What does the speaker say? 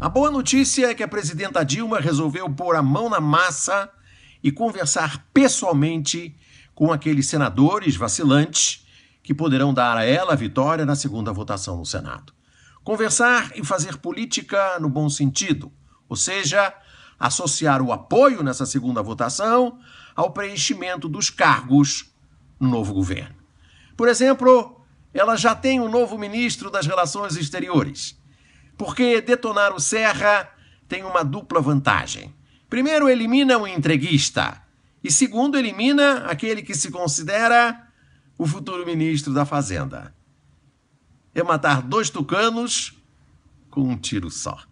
A boa notícia é que a presidenta Dilma resolveu pôr a mão na massa e conversar pessoalmente com aqueles senadores vacilantes que poderão dar a ela a vitória na segunda votação no Senado. Conversar e fazer política no bom sentido, ou seja, associar o apoio nessa segunda votação ao preenchimento dos cargos no novo governo. Por exemplo, ela já tem um novo ministro das Relações Exteriores porque detonar o Serra tem uma dupla vantagem. Primeiro, elimina o entreguista. E segundo, elimina aquele que se considera o futuro ministro da Fazenda. É matar dois tucanos com um tiro só.